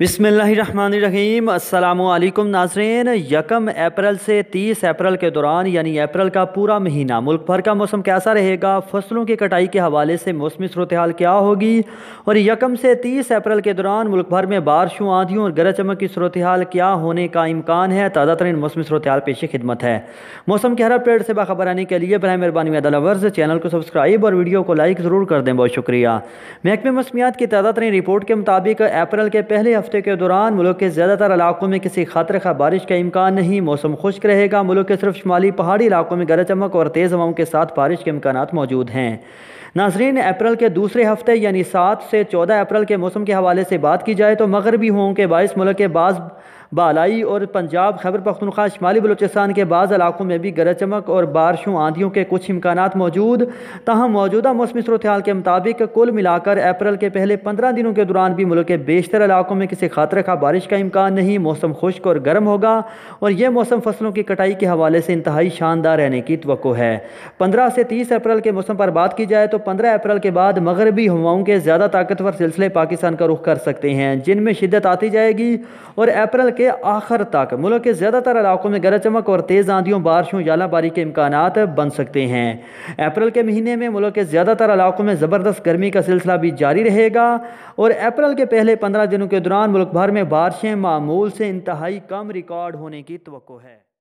बिसमीम अल्लाम नाजरन यकम अप्रैल से तीस अप्रैल के दौरान यानी अप्रैल का पूरा महीना मुल्क भर का मौसम कैसा रहेगा फसलों की कटाई के हवाले से मौसमी सूरत हाल क्या होगी और यकम से तीस अप्रैल के दौरान मुल्क भर में बारिशों आंधियों और गरज चमक की सूरत हाल क्या होने का इम्कान है ताज़ा तरीन मौसमी सूरत हाल पेश खिदमत है मौसम के हर अपडेट से बाखबर आने के लिए बरह मेहरबानी अदलवर्ज चैनल को सब्सक्राइब और वीडियो को लाइक ज़रूर कर दें बहुत शुक्रिया महकमे मौसमियात की ताज़ा तरीन रिपोर्ट के मुताबिक अप्रैल के पहले हफ्ते हफ्ते के दौरान मुल्क के ज़्यादातर इलाकों में किसी खातर खा बारिश का इम्कान नहीं मौसम खुश्क रहेगा मुल्क के सिर्फ शुमाली पहाड़ी इलाकों में गरज चमक और तेज़ हवाओं के साथ बारिश के इम्कान मौजूद हैं नाजरीन अप्रैल के दूसरे हफ्ते यानी सात से चौदह अप्रैल के मौसम के हवाले से बात की जाए तो मगरबी हों के बायस मुल्क के बाद बालाई और पंजाब खैबर पख्तनख्वा शुमाली बलोचिस्तान के बाद इलाकों में भी गरज चमक और बारिशों आंधियों के कुछ इम्कान मौजूद तहम मौजूदा मौसमी सूरत के मुताबिक कुल मिलाकर अप्रैल के पहले पंद्रह दिनों के दौरान भी मुल्क के बेशतर इलाकों में किसी से खातर खा बारिश का इम्कान नहीं मौसम खुश्क और गर्म होगा और यह मौसम फसलों की कटाई के हवाले से इंतहाई शानदार रहने की तो है पंद्रह से तीस अप्रैल के मौसम पर बात की जाए तो पंद्रह अप्रैल के बाद मगरबी हवाओं के ज़्यादा ताकतवर सिलसिले पाकिस्तान का रुख कर सकते हैं जिनमें शिद्दत आती जाएगी और अप्रैल के आखिर तक मुल्क के ज़्यादातर इलाकों में गरज चमक और तेज़ आंधियों बारिशों यालाबारी के इम्कान बन सकते हैं अप्रैल के महीने में मुल्क के ज़्यादातर इलाकों में ज़बरदस्त गर्मी का सिलसिला भी जारी रहेगा और अप्रैल के पहले पंद्रह दिनों के दौरान मुल्क भर में बारिशें मामूल से इंतहाई कम रिकॉर्ड होने की तो है